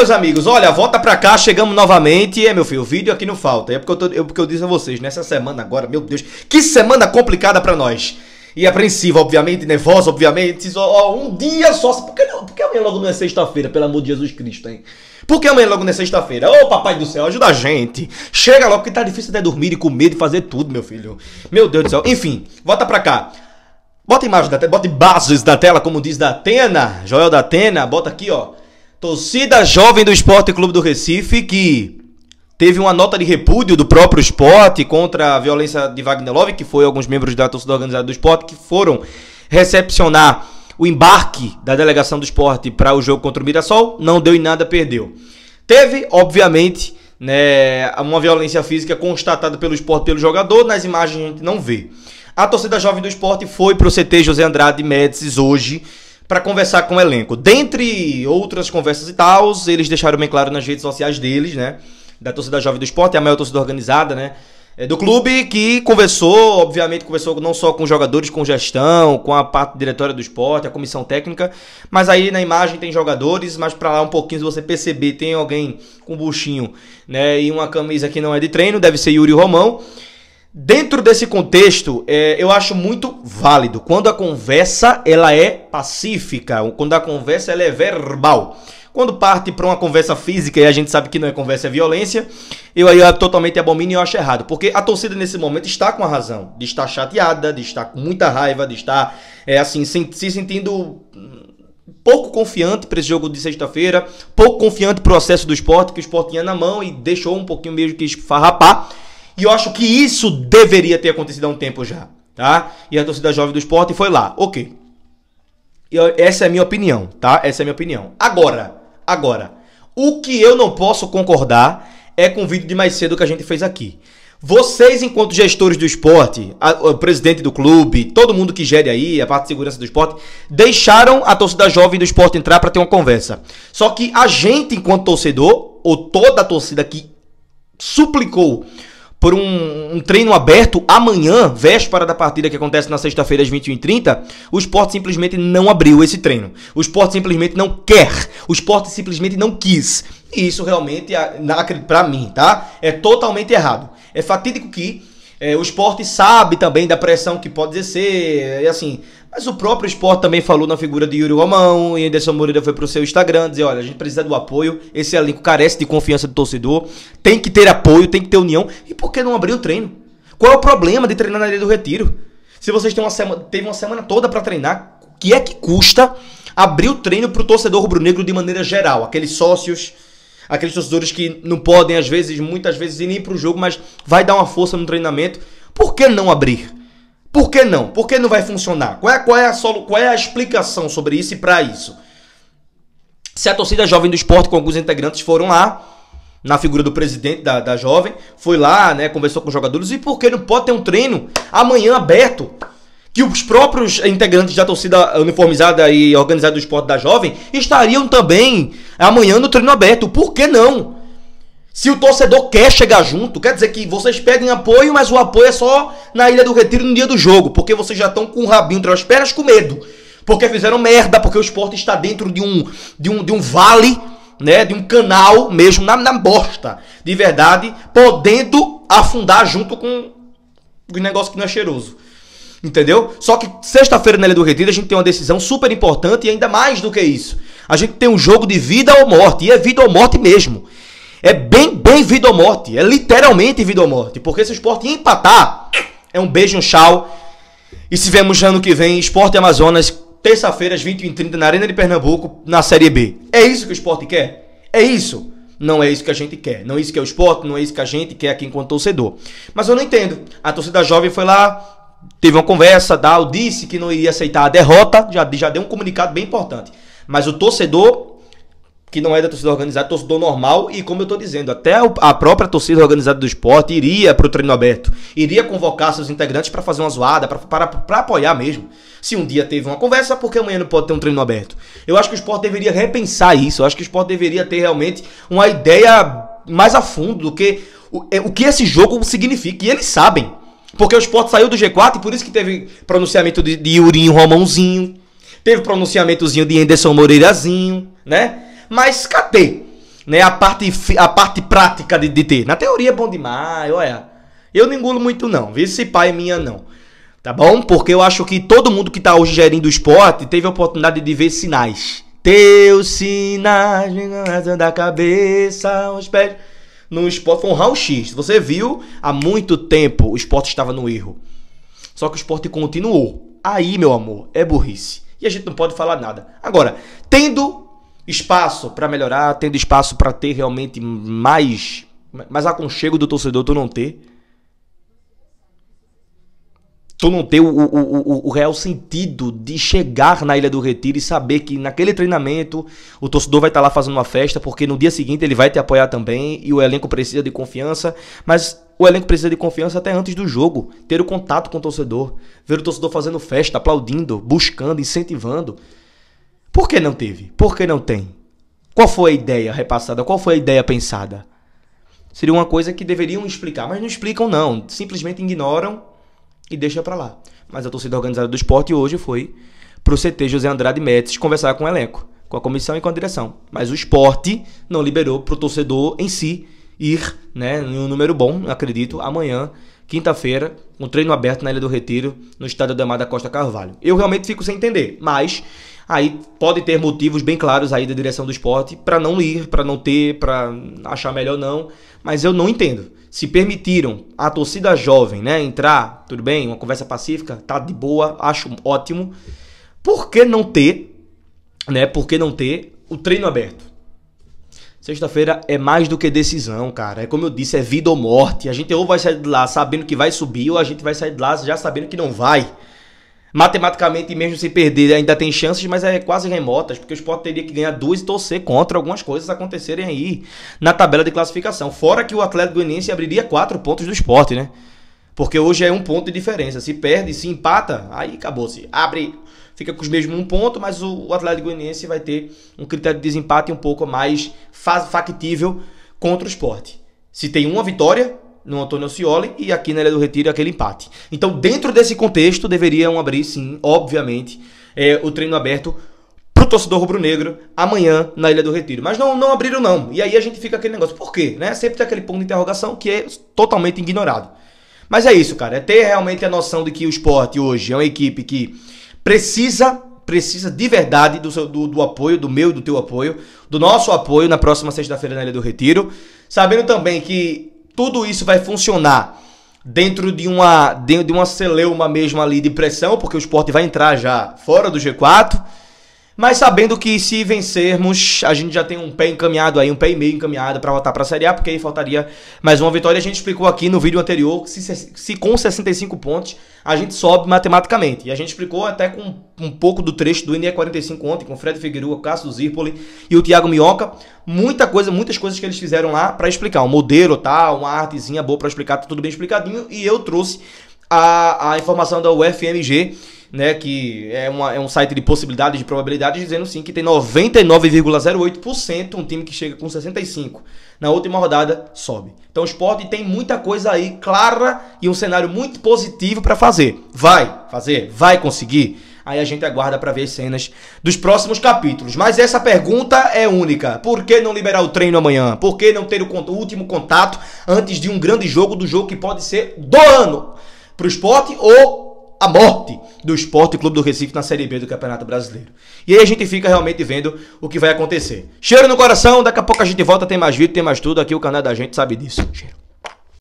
meus amigos? Olha, volta pra cá, chegamos novamente. É, meu filho, o vídeo aqui não falta. É porque eu, tô, eu, é porque eu disse a vocês, nessa semana agora, meu Deus, que semana complicada pra nós. E apreensiva, obviamente, nervosa, obviamente. Só, ó, um dia só. Por que, não, por que amanhã logo não é sexta-feira, pelo amor de Jesus Cristo, hein? Por que amanhã logo não é sexta-feira? Ô, papai do céu, ajuda a gente. Chega logo que tá difícil até dormir e comer e fazer tudo, meu filho. Meu Deus do céu. Enfim, volta pra cá. Bota imagem da tela, bota bases da tela, como diz da Atena, Joel da Atena, bota aqui, ó. Torcida jovem do Esporte Clube do Recife que teve uma nota de repúdio do próprio esporte contra a violência de Wagner Love, que foi alguns membros da torcida organizada do esporte que foram recepcionar o embarque da delegação do esporte para o jogo contra o Mirassol, não deu em nada, perdeu. Teve, obviamente, né, uma violência física constatada pelo esporte pelo jogador, nas imagens a gente não vê. A torcida jovem do esporte foi para o CT José Andrade Médicis hoje, para conversar com o elenco. Dentre outras conversas e tal, eles deixaram bem claro nas redes sociais deles, né? Da torcida jovem do esporte, a maior torcida organizada, né? É, do clube que conversou, obviamente, conversou não só com jogadores, com gestão, com a parte diretória do esporte, a comissão técnica, mas aí na imagem tem jogadores, mas para lá um pouquinho, se você perceber, tem alguém com buchinho, né? E uma camisa que não é de treino, deve ser Yuri Romão. Dentro desse contexto, é, eu acho muito válido quando a conversa ela é pacífica, quando a conversa ela é verbal. Quando parte para uma conversa física e a gente sabe que não é conversa, é violência, eu aí totalmente abomino e eu acho errado. Porque a torcida nesse momento está com a razão de estar chateada, de estar com muita raiva, de estar é, assim, se, se sentindo hum, pouco confiante para esse jogo de sexta-feira, pouco confiante para o acesso do esporte, que o esporte tinha na mão e deixou um pouquinho mesmo que esfarrapar. E eu acho que isso deveria ter acontecido há um tempo já, tá? E a torcida jovem do esporte foi lá, ok. Eu, essa é a minha opinião, tá? Essa é a minha opinião. Agora, agora, o que eu não posso concordar é com o vídeo de mais cedo que a gente fez aqui. Vocês, enquanto gestores do esporte, a, o presidente do clube, todo mundo que gere aí, a parte de segurança do esporte, deixaram a torcida jovem do esporte entrar para ter uma conversa. Só que a gente, enquanto torcedor, ou toda a torcida que suplicou por um, um, treino aberto amanhã, véspera da partida que acontece na sexta-feira às 21h30, o esporte simplesmente não abriu esse treino. O esporte simplesmente não quer. O esporte simplesmente não quis. E isso realmente, para mim, tá? É totalmente errado. É fatídico que é, o esporte sabe também da pressão que pode exercer, é, assim, mas o próprio esporte também falou na figura de Yuri Romão, e Anderson Moreira foi pro seu Instagram dizer, olha, a gente precisa do apoio, esse elenco carece de confiança do torcedor, tem que ter apoio, tem que ter união. E por que não abrir o treino? Qual é o problema de treinar na Ilha do Retiro? Se vocês têm uma semana, teve uma semana toda para treinar, o que é que custa abrir o treino pro torcedor rubro-negro de maneira geral, aqueles sócios, aqueles torcedores que não podem às vezes, muitas vezes ir nem pro jogo, mas vai dar uma força no treinamento. Por que não abrir? Por que não? Por que não vai funcionar? Qual é, qual é, a, solo, qual é a explicação sobre isso e para isso? Se a torcida jovem do esporte com alguns integrantes foram lá, na figura do presidente da, da jovem, foi lá, né, conversou com os jogadores, e por que não pode ter um treino amanhã aberto? Que os próprios integrantes da torcida uniformizada e organizada do esporte da jovem estariam também amanhã no treino aberto. Por que não? Se o torcedor quer chegar junto, quer dizer que vocês pedem apoio, mas o apoio é só na Ilha do Retiro no dia do jogo, porque vocês já estão com o rabinho entre as pernas com medo. Porque fizeram merda, porque o esporte está dentro de um, de um, de um vale, né? De um canal mesmo, na, na bosta, de verdade, podendo afundar junto com o negócio que não é cheiroso. Entendeu? Só que sexta-feira na Ilha do Retiro a gente tem uma decisão super importante e ainda mais do que isso. A gente tem um jogo de vida ou morte, e é vida ou morte mesmo. É bem, bem vida ou morte. É literalmente vida ou morte. Porque se o esporte empatar, é um beijo, um tchau. E se vemos ano que vem, Esporte Amazonas, terça-feira, às 20h30, na Arena de Pernambuco, na Série B. É isso que o esporte quer? É isso. Não é isso que a gente quer. Não é isso que é o esporte, não é isso que a gente quer aqui enquanto torcedor. Mas eu não entendo. A torcida jovem foi lá, teve uma conversa, Dal disse que não iria aceitar a derrota, já, já deu um comunicado bem importante. Mas o torcedor que não é da torcida organizada, torcedor normal, e como eu estou dizendo, até a própria torcida organizada do esporte iria para o treino aberto, iria convocar seus integrantes para fazer uma zoada, para apoiar mesmo. Se um dia teve uma conversa, por que amanhã não pode ter um treino aberto? Eu acho que o esporte deveria repensar isso, eu acho que o esporte deveria ter realmente uma ideia mais a fundo do que o, é, o que esse jogo significa, e eles sabem. Porque o esporte saiu do G4 e por isso que teve pronunciamento de, de Yurinho Romãozinho, teve pronunciamentozinho de Enderson Moreirazinho, né? mas cadê? Né, a, parte, a parte prática de, de ter. Na teoria é bom demais, olha. Eu não engulo muito não, viu? pai é minha não. Tá bom? Porque eu acho que todo mundo que tá hoje gerindo o esporte teve a oportunidade de ver sinais. Teus sinais da cabeça os pés. No esporte foi um round X. Você viu, há muito tempo o esporte estava no erro. Só que o esporte continuou. Aí, meu amor, é burrice. E a gente não pode falar nada. Agora, tendo espaço para melhorar, tendo espaço para ter realmente mais, mais aconchego do torcedor, tu não ter. Tu não ter o, o, o, o real sentido de chegar na Ilha do Retiro e saber que naquele treinamento o torcedor vai estar tá lá fazendo uma festa, porque no dia seguinte ele vai te apoiar também e o elenco precisa de confiança, mas o elenco precisa de confiança até antes do jogo, ter o contato com o torcedor, ver o torcedor fazendo festa, aplaudindo, buscando, incentivando. Por que não teve? Por que não tem? Qual foi a ideia repassada? Qual foi a ideia pensada? Seria uma coisa que deveriam explicar, mas não explicam não, simplesmente ignoram e deixam para lá. Mas a torcida organizada do esporte hoje foi pro CT José Andrade Metz conversar com o elenco, com a comissão e com a direção. Mas o esporte não liberou pro torcedor em si ir, né, em um número bom, acredito, amanhã, quinta-feira, um treino aberto na Ilha do Retiro, no estádio da da Costa Carvalho. Eu realmente fico sem entender, mas aí pode ter motivos bem claros aí da direção do esporte para não ir, para não ter, para achar melhor não, mas eu não entendo. Se permitiram a torcida jovem, né, entrar, tudo bem, uma conversa pacífica, tá de boa, acho ótimo. Por que não ter, né? Por que não ter o treino aberto? Sexta-feira é mais do que decisão, cara. É como eu disse, é vida ou morte. A gente ou vai sair de lá sabendo que vai subir, ou a gente vai sair de lá já sabendo que não vai matematicamente, mesmo se perder, ainda tem chances, mas é quase remotas, porque o Sport teria que ganhar duas e torcer contra algumas coisas acontecerem aí na tabela de classificação. Fora que o Atlético Goianiense abriria quatro pontos do Sport, né? Porque hoje é um ponto de diferença. Se perde, se empata, aí acabou-se. Abre, fica com os mesmos um ponto, mas o Atlético Goianiense vai ter um critério de desempate um pouco mais factível contra o Sport. Se tem uma vitória, no Antônio Scioli e aqui na Ilha do Retiro aquele empate. Então, dentro desse contexto, deveriam abrir, sim, obviamente, é, o treino aberto pro torcedor rubro-negro amanhã na Ilha do Retiro. Mas não, não abriram, não. E aí a gente fica aquele negócio, por quê? Né? Sempre tem aquele ponto de interrogação que é totalmente ignorado. Mas é isso, cara. É ter realmente a noção de que o esporte hoje é uma equipe que precisa precisa de verdade do, seu, do, do, apoio, do meu e do teu apoio, do nosso apoio na próxima sexta-feira na Ilha do Retiro. Sabendo também que tudo isso vai funcionar dentro de uma, dentro de uma celeuma mesmo ali de pressão, porque o esporte vai entrar já fora do G4. Mas sabendo que se vencermos, a gente já tem um pé encaminhado aí, um pé e meio encaminhado para voltar para a Série A, porque aí faltaria mais uma vitória. A gente explicou aqui no vídeo anterior que se, se com 65 pontos a gente sobe matematicamente. E a gente explicou até com um pouco do trecho do NE45 ontem, com Fred Figueiredo, Cássio Zirpoli e o Thiago Minhoca. Muita coisa, muitas coisas que eles fizeram lá para explicar. Um modelo, tá? Uma artezinha boa para explicar, tá tudo bem explicadinho. E eu trouxe a, a informação da UFMG né, que é, uma, é um site de possibilidades, de probabilidades, dizendo sim que tem 99,08%, um time que chega com 65%. Na última rodada, sobe. Então o esporte tem muita coisa aí clara e um cenário muito positivo para fazer. Vai fazer, vai conseguir. Aí a gente aguarda para ver as cenas dos próximos capítulos. Mas essa pergunta é única. Por que não liberar o treino amanhã? Por que não ter o, o último contato antes de um grande jogo, do jogo que pode ser do ano para o esporte ou a morte do Esporte Clube do Recife na Série B do Campeonato Brasileiro. E aí a gente fica realmente vendo o que vai acontecer. Cheiro no coração, daqui a pouco a gente volta, tem mais vídeo, tem mais tudo, aqui o canal da gente sabe disso. Cheiro.